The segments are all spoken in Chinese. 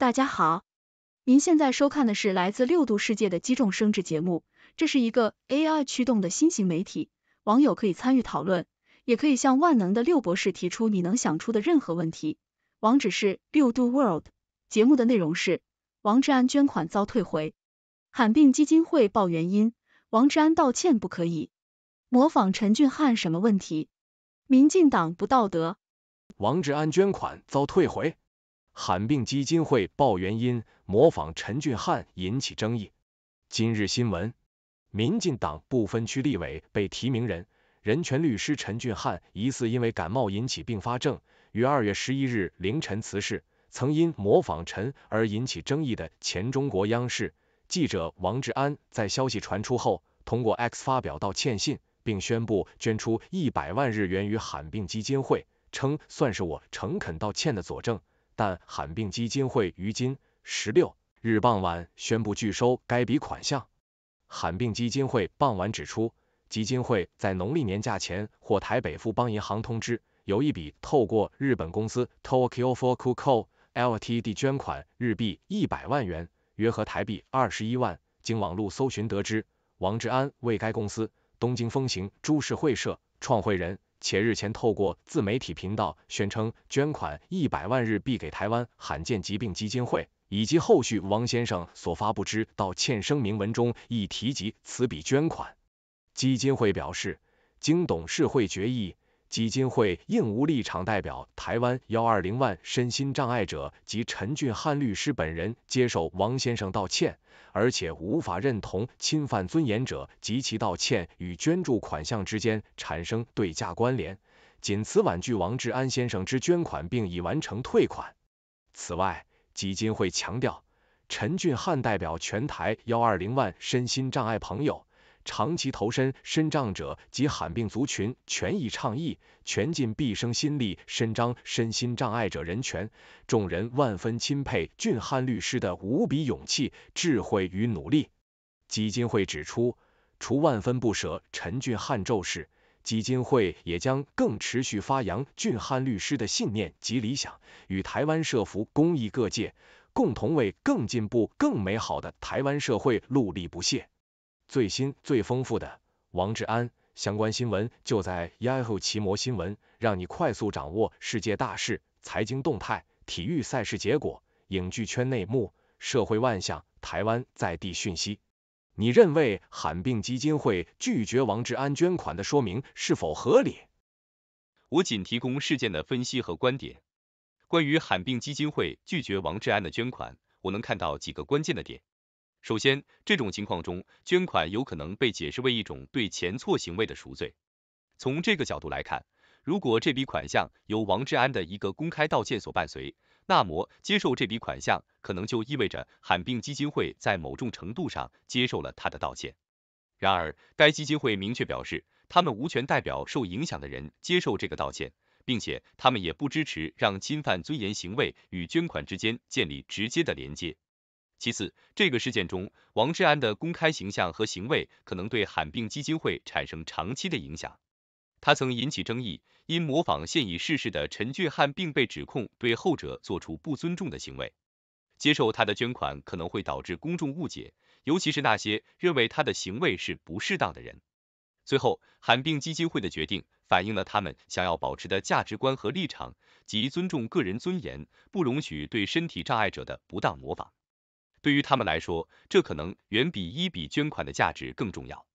大家好，您现在收看的是来自六度世界的击中生智节目，这是一个 AI 驱动的新型媒体，网友可以参与讨论，也可以向万能的六博士提出你能想出的任何问题。网址是六度 World。节目的内容是王志安捐款遭退回，喊病基金会报原因，王志安道歉不可以，模仿陈俊翰什么问题，民进党不道德。王志安捐款遭退回。罕病基金会报原因，模仿陈俊翰引起争议。今日新闻：民进党不分区立委被提名人、人权律师陈俊翰疑似因为感冒引起并发症，于二月十一日凌晨辞世。曾因模仿陈而引起争议的前中国央视记者王志安，在消息传出后，通过 X 发表道歉信，并宣布捐出一百万日元于罕病基金会，称算是我诚恳道歉的佐证。但罕病基金会于今十六日傍晚宣布拒收该笔款项。罕病基金会傍晚指出，基金会在农历年假前获台北富邦银行通知，有一笔透过日本公司 Tokyo f r k u c o Ltd. 捐款日币一百万元，约合台币二十一万。经网路搜寻得知，王志安为该公司东京风行株式会社创会人。且日前透过自媒体频道宣称捐款一百万日币给台湾罕见疾病基金会，以及后续王先生所发布之道歉声明文中亦提及此笔捐款。基金会表示，经董事会决议。基金会应无立场代表台湾幺二零万身心障碍者及陈俊汉律师本人接受王先生道歉，而且无法认同侵犯尊严者及其道歉与捐助款项之间产生对价关联，仅此婉拒王志安先生之捐款，并已完成退款。此外，基金会强调，陈俊汉代表全台幺二零万身心障碍朋友。长期投身伸张者及罕病族群权益倡议，全尽毕生心力伸张身心障碍者人权。众人万分钦佩俊汉律师的无比勇气、智慧与努力。基金会指出，除万分不舍陈俊汉逝基金会也将更持续发扬俊汉律师的信念及理想，与台湾社福公益各界共同为更进步、更美好的台湾社会努力不懈。最新最丰富的王志安相关新闻，就在 Yahoo 奇摩新闻，让你快速掌握世界大事、财经动态、体育赛事结果、影剧圈内幕、社会万象、台湾在地讯息。你认为喊病基金会拒绝王志安捐款的说明是否合理？我仅提供事件的分析和观点。关于喊病基金会拒绝王志安的捐款，我能看到几个关键的点。首先，这种情况中，捐款有可能被解释为一种对前错行为的赎罪。从这个角度来看，如果这笔款项由王志安的一个公开道歉所伴随，那么接受这笔款项可能就意味着喊病基金会在某种程度上接受了他的道歉。然而，该基金会明确表示，他们无权代表受影响的人接受这个道歉，并且他们也不支持让侵犯尊严行为与捐款之间建立直接的连接。其次，这个事件中，王志安的公开形象和行为可能对罕病基金会产生长期的影响。他曾引起争议，因模仿现已逝世的陈俊翰，并被指控对后者做出不尊重的行为。接受他的捐款可能会导致公众误解，尤其是那些认为他的行为是不适当的人。最后，罕病基金会的决定反映了他们想要保持的价值观和立场，即尊重个人尊严，不容许对身体障碍者的不当模仿。对于他们来说，这可能远比一笔捐款的价值更重要。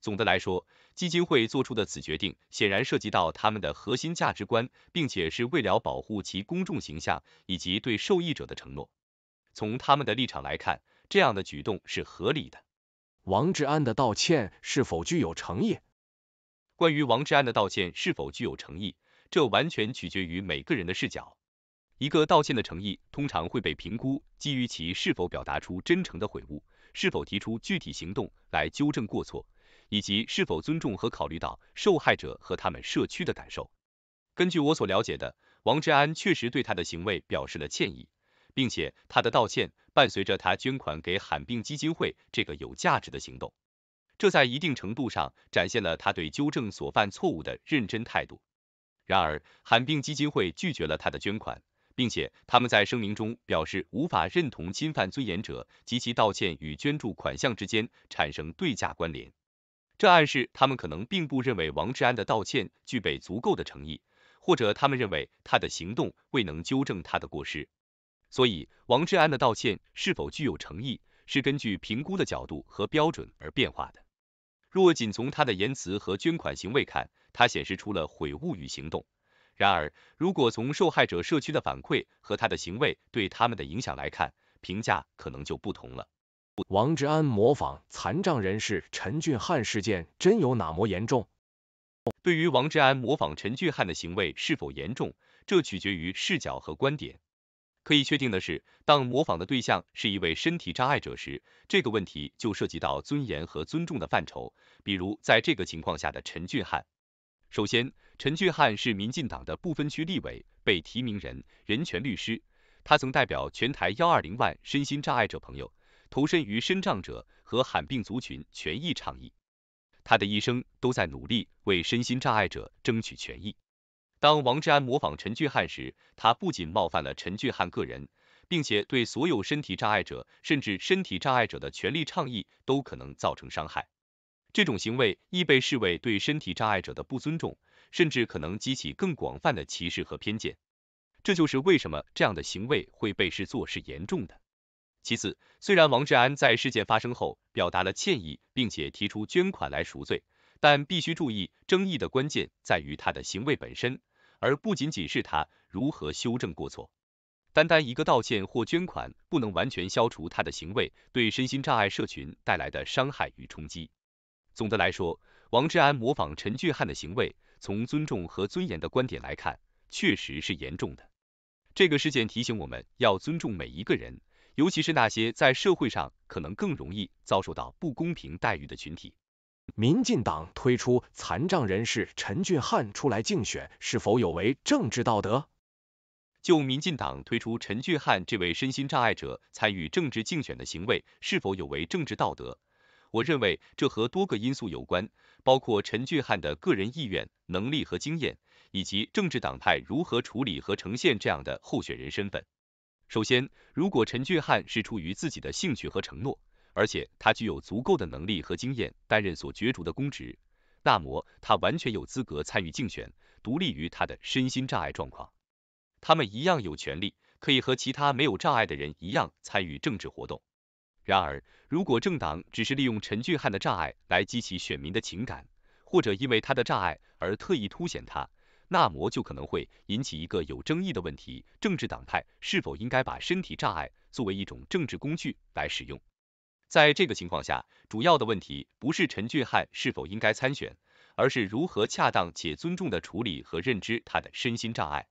总的来说，基金会做出的此决定显然涉及到他们的核心价值观，并且是为了保护其公众形象以及对受益者的承诺。从他们的立场来看，这样的举动是合理的。王志安的道歉是否具有诚意？关于王志安的道歉是否具有诚意，这完全取决于每个人的视角。一个道歉的诚意通常会被评估，基于其是否表达出真诚的悔悟，是否提出具体行动来纠正过错，以及是否尊重和考虑到受害者和他们社区的感受。根据我所了解的，王志安确实对他的行为表示了歉意，并且他的道歉伴随着他捐款给罕病基金会这个有价值的行动，这在一定程度上展现了他对纠正所犯错误的认真态度。然而，罕病基金会拒绝了他的捐款。并且他们在声明中表示无法认同侵犯尊严者及其道歉与捐助款项之间产生对价关联，这暗示他们可能并不认为王志安的道歉具备足够的诚意，或者他们认为他的行动未能纠正他的过失。所以，王志安的道歉是否具有诚意，是根据评估的角度和标准而变化的。若仅从他的言辞和捐款行为看，他显示出了悔悟与行动。然而，如果从受害者社区的反馈和他的行为对他们的影响来看，评价可能就不同了。王志安模仿残障人士陈俊翰事件真有哪么严重？对于王志安模仿陈俊翰的行为是否严重，这取决于视角和观点。可以确定的是，当模仿的对象是一位身体障碍者时，这个问题就涉及到尊严和尊重的范畴，比如在这个情况下的陈俊翰。首先，陈俊翰是民进党的不分区立委被提名人，人权律师，他曾代表全台幺二零万身心障碍者朋友，投身于身障者和罕病族群权益倡议，他的一生都在努力为身心障碍者争取权益。当王志安模仿陈俊翰时，他不仅冒犯了陈俊翰个人，并且对所有身体障碍者，甚至身体障碍者的权利倡议都可能造成伤害。这种行为易被视为对身体障碍者的不尊重，甚至可能激起更广泛的歧视和偏见。这就是为什么这样的行为会被视作是严重的。其次，虽然王志安在事件发生后表达了歉意，并且提出捐款来赎罪，但必须注意，争议的关键在于他的行为本身，而不仅仅是他如何修正过错。单单一个道歉或捐款不能完全消除他的行为对身心障碍社群带来的伤害与冲击。总的来说，王志安模仿陈俊翰的行为，从尊重和尊严的观点来看，确实是严重的。这个事件提醒我们要尊重每一个人，尤其是那些在社会上可能更容易遭受到不公平待遇的群体。民进党推出残障人士陈俊翰出来竞选，是否有违政治道德？就民进党推出陈俊翰这位身心障碍者参与政治竞选的行为，是否有违政治道德？我认为这和多个因素有关，包括陈俊翰的个人意愿、能力和经验，以及政治党派如何处理和呈现这样的候选人身份。首先，如果陈俊翰是出于自己的兴趣和承诺，而且他具有足够的能力和经验担任所角逐的公职，那么他完全有资格参与竞选，独立于他的身心障碍状况。他们一样有权利，可以和其他没有障碍的人一样参与政治活动。然而，如果政党只是利用陈俊翰的障碍来激起选民的情感，或者因为他的障碍而特意凸显他，那么就可能会引起一个有争议的问题：政治党派是否应该把身体障碍作为一种政治工具来使用？在这个情况下，主要的问题不是陈俊翰是否应该参选，而是如何恰当且尊重地处理和认知他的身心障碍。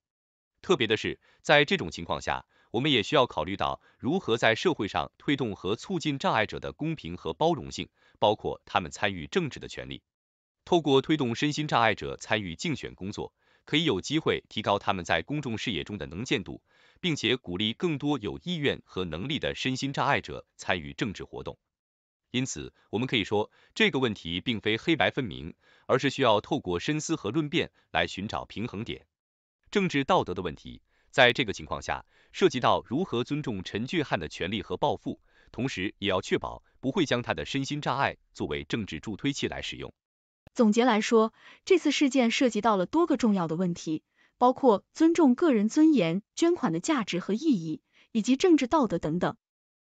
特别的是，在这种情况下，我们也需要考虑到如何在社会上推动和促进障碍者的公平和包容性，包括他们参与政治的权利。透过推动身心障碍者参与竞选工作，可以有机会提高他们在公众视野中的能见度，并且鼓励更多有意愿和能力的身心障碍者参与政治活动。因此，我们可以说，这个问题并非黑白分明，而是需要透过深思和论辩来寻找平衡点。政治道德的问题。在这个情况下，涉及到如何尊重陈俊翰的权利和抱负，同时也要确保不会将他的身心障碍作为政治助推器来使用。总结来说，这次事件涉及到了多个重要的问题，包括尊重个人尊严、捐款的价值和意义，以及政治道德等等。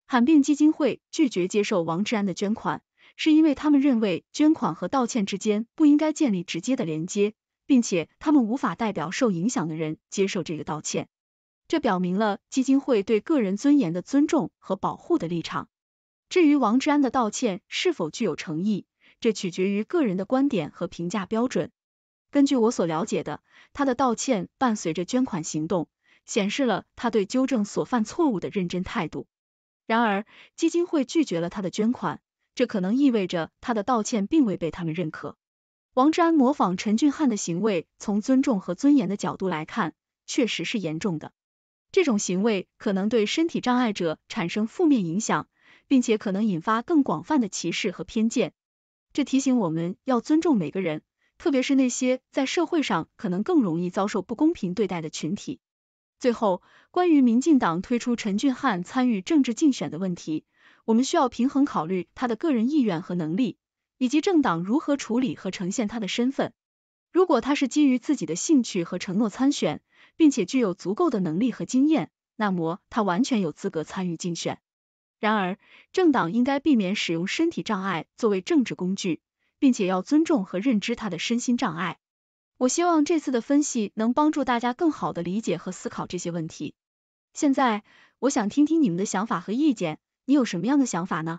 罕病基金会拒绝接受王志安的捐款，是因为他们认为捐款和道歉之间不应该建立直接的连接。并且他们无法代表受影响的人接受这个道歉，这表明了基金会对个人尊严的尊重和保护的立场。至于王志安的道歉是否具有诚意，这取决于个人的观点和评价标准。根据我所了解的，他的道歉伴随着捐款行动，显示了他对纠正所犯错误的认真态度。然而，基金会拒绝了他的捐款，这可能意味着他的道歉并未被他们认可。王志安模仿陈俊翰的行为，从尊重和尊严的角度来看，确实是严重的。这种行为可能对身体障碍者产生负面影响，并且可能引发更广泛的歧视和偏见。这提醒我们要尊重每个人，特别是那些在社会上可能更容易遭受不公平对待的群体。最后，关于民进党推出陈俊翰参与政治竞选的问题，我们需要平衡考虑他的个人意愿和能力。以及政党如何处理和呈现他的身份。如果他是基于自己的兴趣和承诺参选，并且具有足够的能力和经验，那么他完全有资格参与竞选。然而，政党应该避免使用身体障碍作为政治工具，并且要尊重和认知他的身心障碍。我希望这次的分析能帮助大家更好的理解和思考这些问题。现在，我想听听你们的想法和意见，你有什么样的想法呢？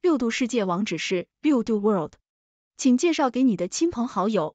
六度世界网址是六度 World，请介绍给你的亲朋好友。